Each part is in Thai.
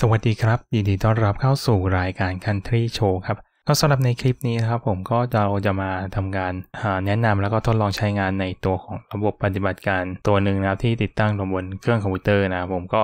สวัสดีครับ ยินดีต้อนรับเข้าสู่รายการ Country Show ครับก็สำหรับในคลิปนี้นะครับผมก็เราจะมาทำการแนะนำแล้วก็ทดลองใช้งานในตัวของระบบปฏิบัติการตัวหนึ่งนะครับที่ติดตั้งลงบนเครื่องคอมพิวเตอร์นะครับผมก็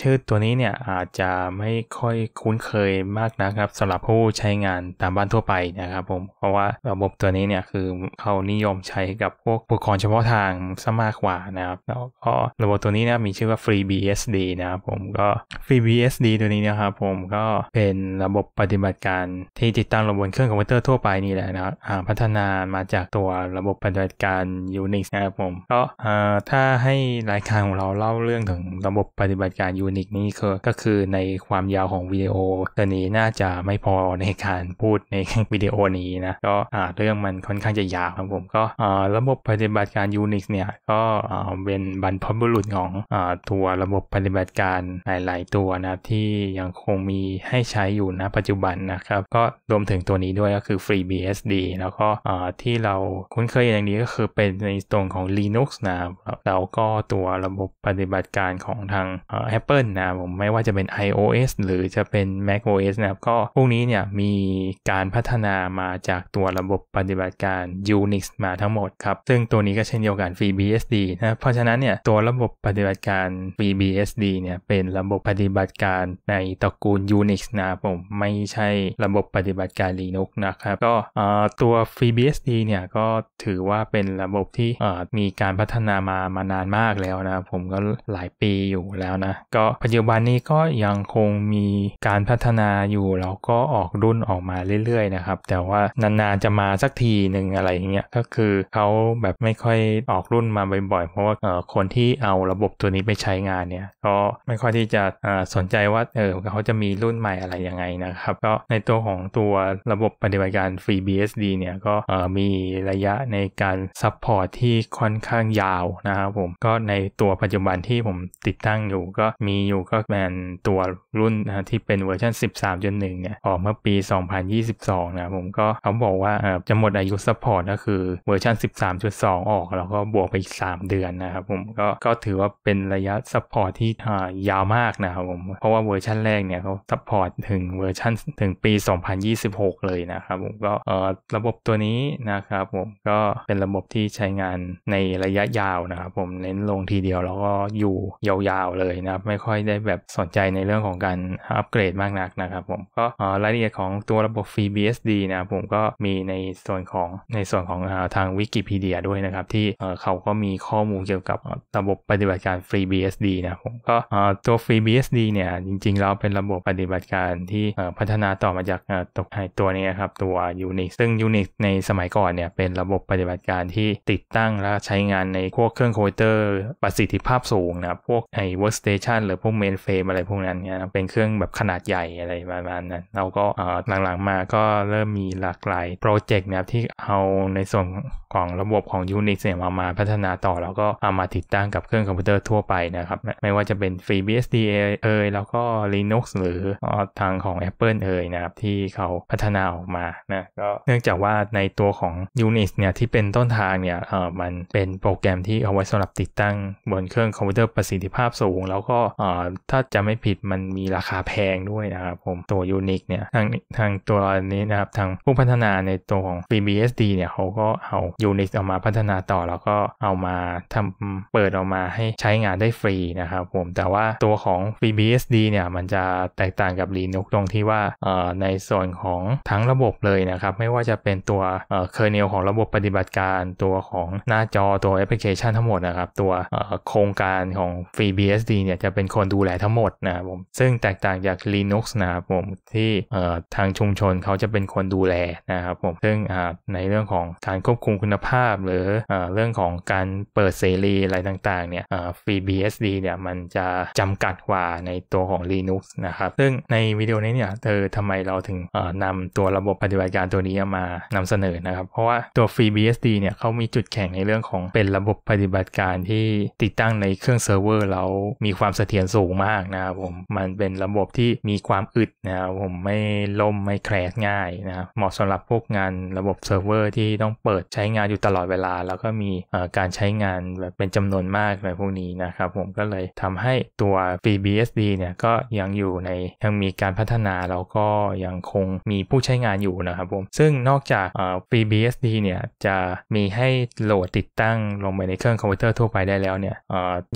ชื่อตัวนี้เนี่ยอาจจะไม่ค่อยคุ้นเคยมากนะครับสำหรับผู้ใช้งานตามบ้านทั่วไปนะครับผมเพราะว่าระบบตัวนี้เนี่ยคือเขานิยมใช้กับพวกอุปกรณ์เฉพาะทางซะมากกว่านะครับแล้วก็ระบบตัวนี้นะมีชื่อว่า FreeBSD นะครับผมก็ FreeBSD ตัวนี้นะครับผมก็เป็นระบบปฏิบัติการที่ติดตั้งการระบบเครื่องคอมพิวเตอร์ทั่วไปนี่แหละนะครับพัฒนามาจากตัวระบบปฏิบัติการ Unix นะครับผมก็ถ้าให้รายการของเราเล่าเรื่องถึงระบบปฏิบัติการ Unix นี่ก็คือในความยาวของวิดีโอตัวนี้น่าจะไม่พอในการพูดในวิดีโอนี้นะก็เรื่องมันค่อนข้างจะยาวครับผมก็ระบบปฏิบัติการ Unix เนี่ยก็เป็นบรรพบุรุษของตัวระบบปฏิบัติการหลาย ๆ ตัวนะที่ยังคงมีให้ใช้อยู่ณปัจจุบันนะครับก็รวมถึงตัวนี้ด้วยก็คือ FreeBSD แล้วก็ที่เราคุ้นเคยอย่างนี้ก็คือเป็นในตรงของ Linux นะครับแล้วก็ตัวระบบปฏิบัติการของทาง Apple นะผมไม่ว่าจะเป็น iOS หรือจะเป็น macOS นะครับ ก็พวกนี้เนี่ยมีการพัฒนามาจากตัวระบบปฏิบัติการ Unix มาทั้งหมดครับ ซึ่งตัวนี้ก็เช่นเดียวกัน FreeBSD นะเพราะฉะนั้นเนี่ย ตัวระบบปฏิบัติการ FreeBSD เนี่ยเป็นระบบปฏิบัติการในตระกูล Unix นะผมไม่ใช่ระบบปฏิบัติการ Linux นะครับก็ตัว FreeBSD เนี่ยก็ถือว่าเป็นระบบที่มีการพัฒนามามานานมากแล้วนะผมก็หลายปีอยู่แล้วนะก็ปัจจุบันนี้ก็ยังคงมีการพัฒนาอยู่แล้วก็ออกรุ่นออกมาเรื่อยๆนะครับแต่ว่านานๆจะมาสักทีหนึ่งอะไรเงี้ยก็คือเขาแบบไม่ค่อยออกรุ่นมาบ่อยๆเพราะว่าคนที่เอาระบบตัวนี้ไปใช้งานเนี่ยก็ไม่ค่อยที่จะสนใจว่าเออเขาจะมีรุ่นใหม่อะไรยังไงนะครับ ก็ในตัวของตัวระบบปฏิบัติการ FreeBSD เนี่ยก็มีระยะในการซัพพอร์ตที่ค่อนข้างยาวนะครับผมก็ในตัวปัจจุบันที่ผมติดตั้งอยู่ก็มีอยู่ก็เป็นตัวรุ่นนะที่เป็นเวอร์ชัน13.1 เนี่ยออกเมื่อปี 2022 นะผมก็เขาบอกว่าจะหมดอายุซัพพอร์ต ก็คือเวอร์ชัน13.2 ออกแล้วก็บวกไปอีก3เดือนนะครับผมก็ก็ถือว่าเป็นระยะซัพพอร์ตที่ยาวมากนะครับผมเพราะว่าเวอร์ชันแรกเนี่ยเขาซัพพอร์ตถึงเวอร์ชันถึงปี 2020 1 6เลยนะครับผมก็ระบบตัวนี้นะครับผมก็เป็นระบบที่ใช้งานในระยะยาวนะครับผมเน้นลงทีเดียวแล้วก็อยู่ยาว ๆเลยนะครับไม่ค่อยได้แบบสนใจในเรื่องของการอัปเกรดมากนักนะครับผมก็รายละเอียดของตัวระบบฟรี BSD นะครับผมก็มีในส่วนของในส่วนของทางวิกิพีเดียด้วยนะครับที่เขาก็มีข้อมูลเกี่ยวกับระบบปฏิบัติการ FreeBSD นะผมก็ตัว FreeBSD เนี่ยจริงๆแล้วเป็นระบบปฏิบัติการที่พัฒนาต่อมาจากตกตัวนี้ครับ ตัว Unix ซึ่ง Unix ในสมัยก่อนเนี่ย เป็นระบบปฏิบัติการที่ติดตั้งและใช้งานในพวกเครื่องคอมพิวเตอร์ประสิทธิภาพสูงนะครับ พวกไอ้ workstation หรือพวก mainframe อะไรพวกนั้นเนี่ยเป็นเครื่องแบบขนาดใหญ่อะไรประมาณนั้นเราก็หลังๆมาก็เริ่มมีหลากหลาย โปรเจกต์นะครับที่เอาในส่วนของระบบของ Unix เนี่ยมามาพัฒนาต่อ แล้วก็เอามาติดตั้งกับเครื่องคอมพิวเตอร์ทั่วไปนะครับไม่ว่าจะเป็น FreeBSD เอ่ยแล้วก็ Linux หรือทางของ Apple เอ่ยนะครับที่เขาพัฒนาออกมานะก็เนื่องจากว่าในตัวของ Unix เนี่ยที่เป็นต้นทางเนี่ยเออมันเป็นโปรแกรมที่เอาไว้สำหรับติดตั้งบนเครื่องคอมพิวเตอร์ประสิทธิภาพสูง แล้วก็เออถ้าจะไม่ผิดมันมีราคาแพงด้วยนะครับผมตัว Unix เนี่ยทางทางตัวนี้นะครับทางผู้พัฒนาในตัวของ FreeBSD เนี่ยเขาก็เอา Unix เอามาพัฒนาต่อ แล้วก็เอามาทำเปิดออกมาให้ใช้งานได้ฟรีนะครับผมแต่ว่าตัวของ FreeBSD เนี่ยมันจะแตกต่างกับ Linux ตรงที่ว่าเออในส่วนของของทั้งระบบเลยนะครับไม่ว่าจะเป็นตัวเคอร์เนลของระบบปฏิบัติการตัวของหน้าจอตัวแอปพลิเคชันทั้งหมดนะครับ ตัวโครงการของ FreeBSD เนี่ยจะเป็นคนดูแลทั้งหมดนะครับผมซึ่งแตกต่างจาก Linux นะครับผมที่ทางชุมชนเขาจะเป็นคนดูแลนะครับผมซึ่งในเรื่องของการควบคุมคุณภาพ หรือเรื่องของการเปิดเสรีอะไรต่างๆเนี่ย FreeBSD เนี่ยมันจะจำกัดกว่าในตัวของ Linux นะครับซึ่งในวิดีโอนี้เนี่ยเธอทำไมเราถึงนำตัวระบบปฏิบัติการตัวนี้มานำเสนอนะครับเพราะว่าตัว FreeBSD เนี่ยเขามีจุดแข็งในเรื่องของเป็นระบบปฏิบัติการที่ติดตั้งในเครื่องเซิร์ฟเวอร์แล้วมีความเสถียรสูงมากนะครับผมมันเป็นระบบที่มีความอึดนะครับผมไม่ล่มไม่แครชง่ายนะครับเหมาะสำหรับพวกงานระบบเซิร์ฟเวอร์ที่ต้องเปิดใช้งานอยู่ตลอดเวลา แล้วก็มีการใช้งานแบบเป็นจำนวนมากในพวกนี้นะครับผมก็เลยทำให้ตัว FreeBSD เนี่ยก็ยังอยู่ในยังมีการพัฒนาแล้วก็ยังคงมีผู้ใช้งานอยู่นะครับผมซึ่งนอกจากฟรี BSD เนี่ยจะมีให้โหลดติดตั้งลงไปในเครื่องคอมพิวเตอร์ทั่วไปได้แล้วเนี่ย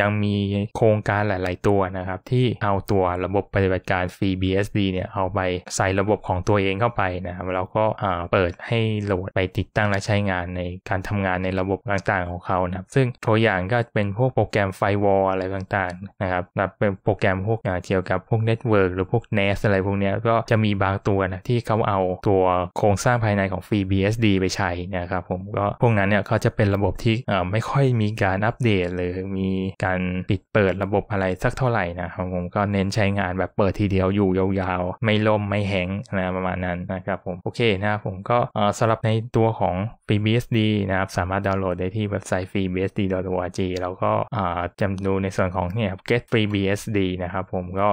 ยังมีโครงการหลาย ๆ ตัวนะครับที่เอาตัวระบบปฏิบัติการฟรี BSD เนี่ยเอาไปใส่ระบบของตัวเองเข้าไปนะครับแล้วก็เปิดให้โหลดไปติดตั้งและใช้งานในการทำงานในระบบต่าง ๆ ของเขานะครับซึ่งตัวอย่างก็เป็นพวกโปรแกรมไฟวอลอะไรต่าง ๆ นะครับเป็นโปรแกรมพวกเกี่ยวกับพวกเน็ตเวิร์กหรือพวกเนสอะไรพวกนี้ก็จะมีบางตัวนะที่เเขาเอาตัวโครงสร้างภายในของ FreeBSD ไปใช้นะครับผมก็ พวกนั้นเนี่ยเขาจะเป็นระบบที่ไม่ค่อยมีการอัปเดต หรือมีการปิดเปิดระบบอะไรสักเท่าไหร่นะครับผมก็เน้นใช้งานแบบเปิดทีเดียวอยู่ยาวๆ ไม่ล่มไม่แห้งนะประมาณนั้นนะครับผม โอเคนะผมก็สำหรับในตัวของ FreeBSD นะครับสามารถดาวน์โหลดได้ที่เว็บไซต์ freebsd.org แล้วก็จำดูในส่วนของเนี่ย Get FreeBSD นะครับผมก็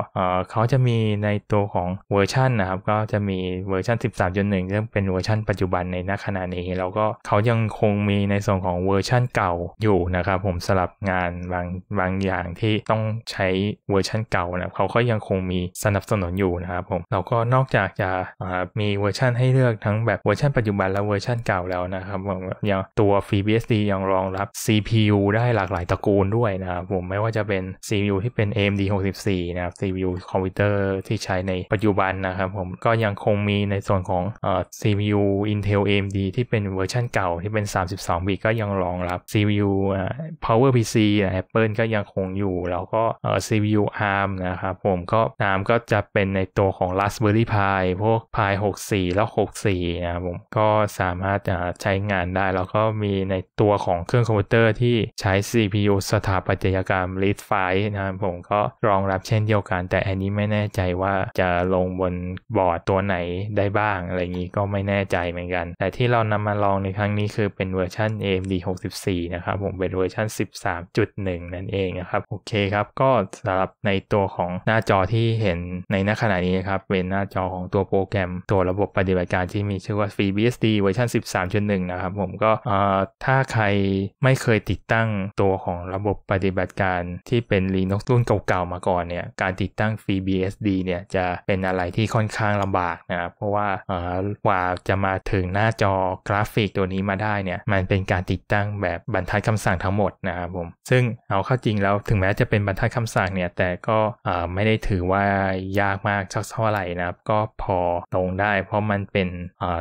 เขาจะมีในตัวของเวอร์ชันนะครับก็จะมีเวอร์ชัน13.1 ซึ่งเป็นเวอร์ชันปัจจุบันในณขณะนี้ แล้วก็เขายังคงมีในส่วนของเวอร์ชันเก่าอยู่นะครับผมสลับงานบางบางอย่างที่ต้องใช้เวอร์ชันเก่านะเขาก็ยังคงมีสนับสนุนอยู่นะครับผมแล้วก็นอกจากจะมีเวอร์ชันให้เลือกทั้งแบบเวอร์ชันปัจจุบันและเวอร์ชันเก่าแล้วนะครับอย่างตัว FreeBSD ยังรองรับ CPU ได้หลากหลายตระกูลด้วยนะครับผมไม่ว่าจะเป็น CPU ที่เป็น AMD 64นะครับ CPU คอมพิวเตอร์ที่ใช้ในปัจจุบันนะครับ ผมก็ยังคงมีในส่วนของเอ่อ CPU Intel AMD ที่เป็นเวอร์ชั่นเก่าที่เป็น 32บิตก็ยังรองรับ CPU Power PC นะ Apple ก็ยังคงอยู่ แล้วก็เอ่อ CPU ARM นะครับผมก็ ARM ก็จะเป็นในตัวของ Raspberry Pi พวก Pi 64 แล้ว 64 นะครับผมก็สามารถจะใช้ช้งานได้แล้วก็มีในตัวของเครื่องคอมพิวเตอร์ที่ใช้ CPU สถาปัตยกรรม r e a d f i นะครับผมก็รองรับเช่นเดียวกัน แต่อันนี้ไม่แน่ใจว่าจะลงบนบอร์ดตัวไหนได้บ้าง อะไรอย่างนี้ก็ไม่แน่ใจเหมือนกัน แต่ที่เรานำมาลองในครั้งนี้คือเป็นเวอร์ชัน AMD 64นะครับผมเป็นเวอร์ชัน13.1 นั่นเองนะครับ โอเคครับ ก็สำหรับในตัวของหน้าจอที่เห็นในหน้าขณะนี้นะครับเป็นหน้าจอของตัวโปรแกรมตัวระบบปฏิบัติการที่มีชื่อว่า FreeBSD เวอร์ชัน13.1นึ่งนะครับผมก็ถ้าใครไม่เคยติดตั้งตัวของระบบปฏิบัติการที่เป็น Linux รุ่นเก่าๆมาก่อนเนี่ยการติดตั้ง FreeBSD เนี่ยจะเป็นอะไรที่ค่อนข้างลำบากนะครับเพราะว่ากว่าจะมาถึงหน้าจอกราฟิกตัวนี้มาได้เนี่ยมันเป็นการติดตั้งแบบบรรทัดคำสั่งทั้งหมดนะครับผมซึ่งเอาเข้าจริงแล้วถึงแม้จะเป็นบรรทัดคำสั่งเนี่ยแต่ก็ไม่ได้ถือว่ายากมากสักเท่าไหร่นะครับก็พอลงได้ เพราะมันเป็น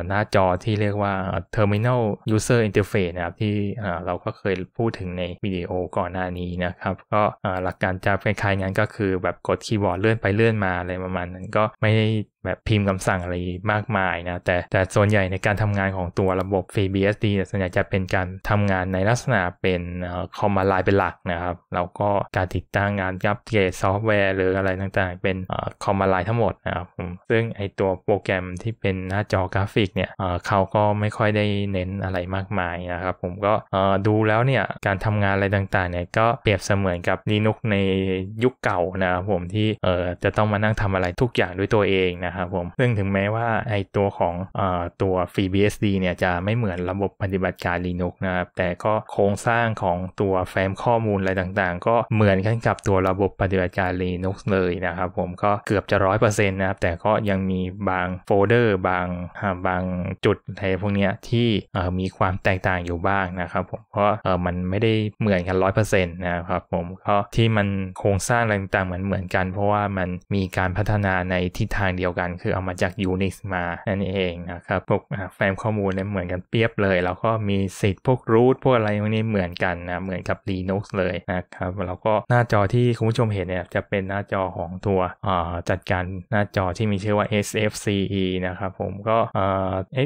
หน้าจอที่เรียกว่า Terminal Final User Interface นะครับ ที่เราก็เคยพูดถึงในวิดีโอก่อนหน้านี้นะครับ ก็หลักการจะคล้ายๆงั้นก็คือแบบกดคีย์บอร์ดเลื่อนไปเลื่อนมาอะไรประมาณนั้นก็ไม่ได้แบบพิมพ์คำสั่งอะไรมากมายนะแต่แต่ส่วนใหญ่ในการทำงานของตัวระบบ FreeBSD ส่วนใหญ่จะเป็นการทำงานในลักษณะเป็นคอมมาไลน์เป็นหลักนะครับ แล้วก็การติดตั้งงานกับเกรดซอฟต์แวร์หรืออะไรต่างๆ เป็นคอมมาไลน์ทั้งหมดนะครับซึ่งไอตัวโปรแกรมที่เป็นหน้าจอกราฟิกเนี่ยเขาก็ไม่ค่อยได้เน้นอะไรมากมายนะครับผมก็ดูแล้วเนี่ยการทำงานอะไรต่างๆเนี่ยก็เปรียบเสมือนกับ Linux ในยุคเก่านะครับผมที่จะต้องมานั่งทำอะไรทุกอย่างด้วยตัวเองนะนะครับผมซึ่งถึงแม้ว่า ไอตัวของอตัว FreeBSD เนี่ย จะไม่เหมือนระบบปฏิบัติการ Linux นะครับ แต่ก็โครงสร้างของตัวแฟ้มข้อมูลอะไรต่างๆ ก็เหมือนกันกับตัวระบบปฏิบัติการ Linux เลยนะครับผม ก็เกือบจะ 100%นะครับ แต่ก็ยังมีบางโฟลเดอร์บางบางจุดอะไรพวกเนี้ย ที่มีความแตกต่างอยู่บ้างนะครับผม เพราะมันไม่ได้เหมือนกัน 100%นะครับผมก็ที่มันโครงสร้างอะไรต่างๆ เหมือนเหมือนกัน เพราะว่ามันมีการพัฒนาในทิศทางเดียวกันกันคือเอามาจาก Unix มา นั่นเองนะครับ พวกแฟ้มข้อมูลเนี่ยเหมือนกันเปียบเลย แล้วก็มีสิทธิ์พวกรูทพวกอะไรพวกนี้เหมือนกันนะ เหมือนกับ Linux เลยนะครับ แล้วก็หน้าจอที่คุณผู้ชมเห็นเนี่ยจะเป็นหน้าจอของตัวจัดการหน้าจอที่มีชื่อว่า SFCE นะครับผม ก็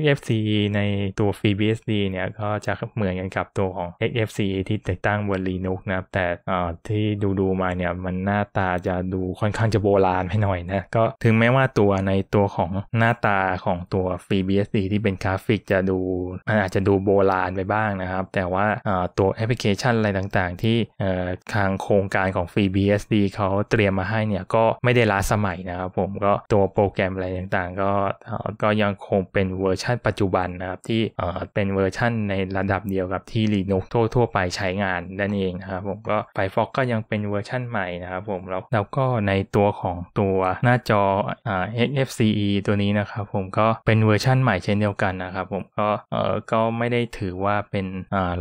SFCE ในตัว FreeBSD เนี่ยก็จะเหมือนกันกับตัวของ SFCE ที่ติดตั้งบน Linux นะ แต่ที่ดูๆมาเนี่ยมันหน้าตาจะดูค่อนข้างจะโบราณไปหน่อยนะ ก็ถึงแม้ว่าตัวในตัวของหน้าตาของตัว FreeBSD ที่เป็นกราฟิกจะดูมันอาจจะดูโบราณไปบ้างนะครับ แต่ว่าตัวแอปพลิเคชันอะไรต่างๆ ที่ทางโครงการของ FreeBSD เขาเตรียมมาให้เนี่ยก็ไม่ได้ล้าสมัยนะครับผมก็ตัวโปรแกรมอะไรต่างๆ ก็ก็ยังคงเป็นเวอร์ชันปัจจุบันนะครับที่เป็นเวอร์ชันในระดับเดียวกับที่ Linux ทั่วๆ ไปใช้งานนั่นเองนะครับ ผมก็ Firefox ก็ยังเป็นเวอร์ชันใหม่นะครับ ผมแล้วเราก็ในตัวของตัวหน้าจออ่า f c e ตัวนี้นะครับผมก็เป็นเวอร์ชั่นใหม่เช่นเดียวกันนะครับผมก็เออก็ไม่ได้ถือว่าเป็น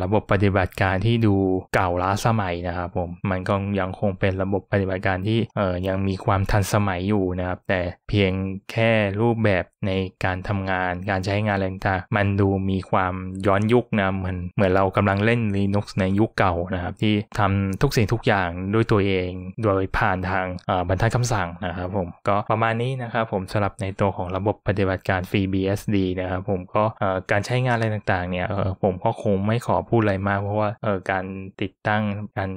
ระบบปฏิบัติการที่ดูเก่าล้าสมัยนะครับผม มันก็ยังคงเป็นระบบปฏิบัติการที่เออยังมีความทันสมัยอยู่นะครับแต่เพียงแค่รูปแบบในการทำงานการใช้งานอะไรต่างมันดูมีความย้อนยุคนะเหมือนเหมือนเรากำลังเล่น Linux ในยุคเก่านะครับที่ทำทุกสิ่งทุกอย่างด้วยตัวเองโดยผ่านทางบรรทัดคำสั่งนะครับผมก็ประมาณนี้นะครับผมมสำหรับในตัวของระบบปฏิบัติการ f r e e BSD นะครับผมก็การใช้งานอะไรต่างๆเนี่ยผมก็คงไม่ขอ พูดอะไรมาก เพราะว่าการติดตั้งการ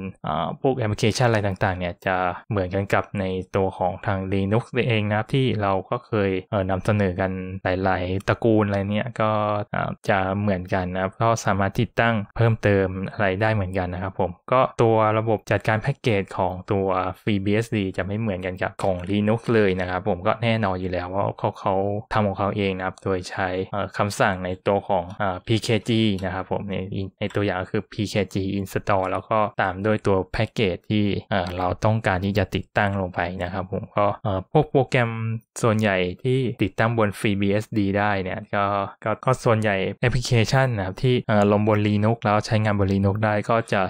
พวกแอปพลิเคชันอะไรต่างๆเนี่ยจะเหมือนกันกับในตัวของทาง Linux เองนะครับที่เราก็เคยนำเสนอกันหลายๆตระกูลอะไรเนี่ยก็จะเหมือนกันนะครับก็สามารถติดตั้งเพิ่มเติมอะไรได้เหมือนกันนะครับผมก็ตัวระบบจัดการแพ็กเกจของตัว FreeBSD จะไม่เหมือนกันกับของ Linux เลยนะครับ ผมก็แน่นอนอยู่แล้วว่าเขาเขาทำของเขาเองนะครับโดยใช้คำสั่งในตัวของ pkg นะครับผม ในในตัวอย่างก็คือ pkg install แล้วก็ตามด้วยตัวแพ็กเกจที่เราต้องการที่จะติดตั้งลงไปนะครับผม ก็พวกโปรแกรมส่วนใหญ่ที่ติดตั้งบน FreeBSD ได้เนี่ย ก็ก็ก็ส่วนใหญ่แอปพลิเคชันนะครับที่ลงบน Linux แล้วใช้งานบน Linux ได้ก็จะ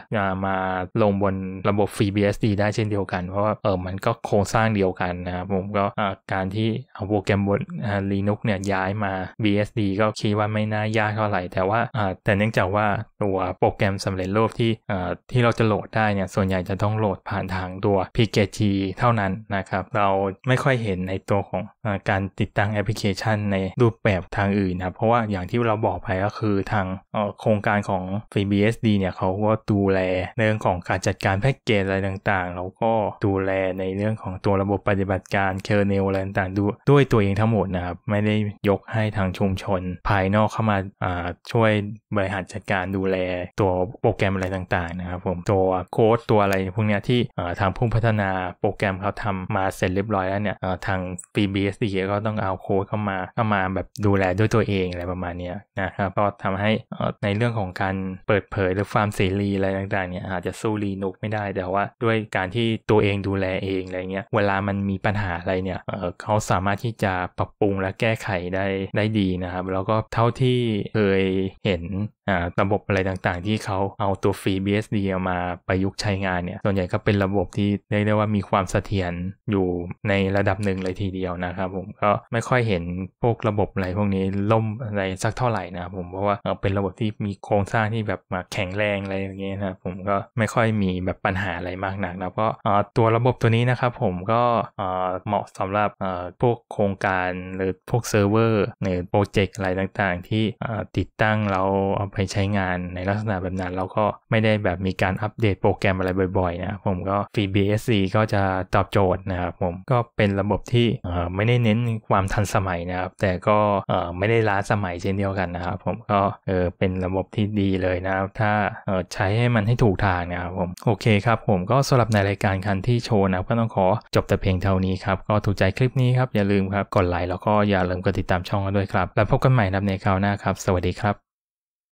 มาลงบนระบบ FreeBSD ได้เช่นเดียวกัน เพราะว่าเออมันก็โครงสร้างเดียวกันนะครับผมก็การที่เอาโปรแกรมบน Linux เนี่ยย้ายมา BSD ก็คิดว่าไม่น่ายากเท่าไหร่ แต่ว่าแต่เนื่องจากว่าตัวโปรแกรมสำเร็จรูปที่ที่เราจะโหลดได้เนี่ย ส่วนใหญ่จะต้องโหลดผ่านทางตัว PKG เท่านั้นนะครับ เราไม่ค่อยเห็นในตัวของอการติดตั้งแอปพลิเคชัน ในรูปแบบทางอื่นนะเพราะว่าอย่างที่เราบอกไปก็คือทางโครงการของ FreeBSD เนี่ย เขาก็ดูแลเรื่องของการจัดการแพ็กเกจอะไรต่างๆแล้วก็ดูแลในเรื่องของตัวระบบปฏิบัติการเคอร์เนลอะไรต่างๆดูด้วยตัวเองทั้งหมดนะครับไม่ได้ยกให้ทางชุมชน ภายนอกเข้ามาช่วยบริหารจัดการดูแลตัวโปรแกรมอะไรต่างๆนะครับผมตัวโค้ดตัวอะไรพวกนี้ที่ทางผู้พัฒนาโปรแกรมเขาทำมาเสร็จเรียบร้อยแล้วเนี่ยทาง FreeBSD ก็ต้องเอาโค้ดเข้ามาเข้ามาแบบดูแลด้วยตัวเองอะไรประมาณนี้นะครับก็ทำให้ในเรื่องของการเปิดเผยหรือความเสรีอะไรต่างๆเนี่ยอาจจะสู้ลีนุกไม่ได้แต่ว่า ด้วยการที่ตัวเองดูแลเองอะไรเงี้ยเวลามันมีปัญหาอะไรเนี่ยเขาสามารถที่จะปรับปรุงและแก้ไขได้ได้ดีนะครับ แล้วก็เท่าที่เคยเห็นระบบอะไรต่างๆที่เขาเอาตัวฟรี BSD เอามาประยุกต์ใช้งานเนี่ยส่วนใหญ่ก็เป็นระบบที่เรียกได้ว่ามีความเสถียรอยู่ในระดับหนึ่งเลยทีเดียวนะครับผมก็ไม่ค่อยเห็นพวกระบบอะไรพวกนี้ล่มอะไรสักเท่าไหร่นะผมเพราะว่าเป็นระบบที่มีโครงสร้างที่แบบมาแข็งแรงอะไรอย่างเงี้ยนะผมก็ไม่ค่อยมีแบบปัญหาอะไรมากนักนะเพราะตัวระบบตัวนี้นะครับผมก็เหมาะสำหรับพวกโครงการหรือพวกเซิร์ฟเวอร์หรือโปรเจกต์อะไรต่างๆ ที่ติดตั้งเราไปใช้งานในลักษณะแบบนั้นเราก็ไม่ได้แบบมีการอัปเดตโปรแกรมอะไรบ่อยๆนะผมก็ FreeBSD ก็จะตอบโจทย์นะครับผมก็เป็นระบบที่ไม่ได้เน้นความทันสมัยนะครับ แต่ก็ไม่ได้ล้าสมัยเช่นเดียวกันนะครับผมก็เป็นระบบที่ดีเลยนะครับถ้าใช้ให้มันให้ถูกทางนะครับผมโอเคครับผมก็สำหรับในรายการคันที่โชว์นะก็ต้องขอจบแต่เพียงเท่านี้ครับก็ถูกใจคลิปนี้ครับอย่าลืมครับกดไลค์แล้วก็อย่าลืมกดติดตามช่องกันด้วยครับแล้วพบกันใหม่ในคราวหน้าครับ สวัสดีครับ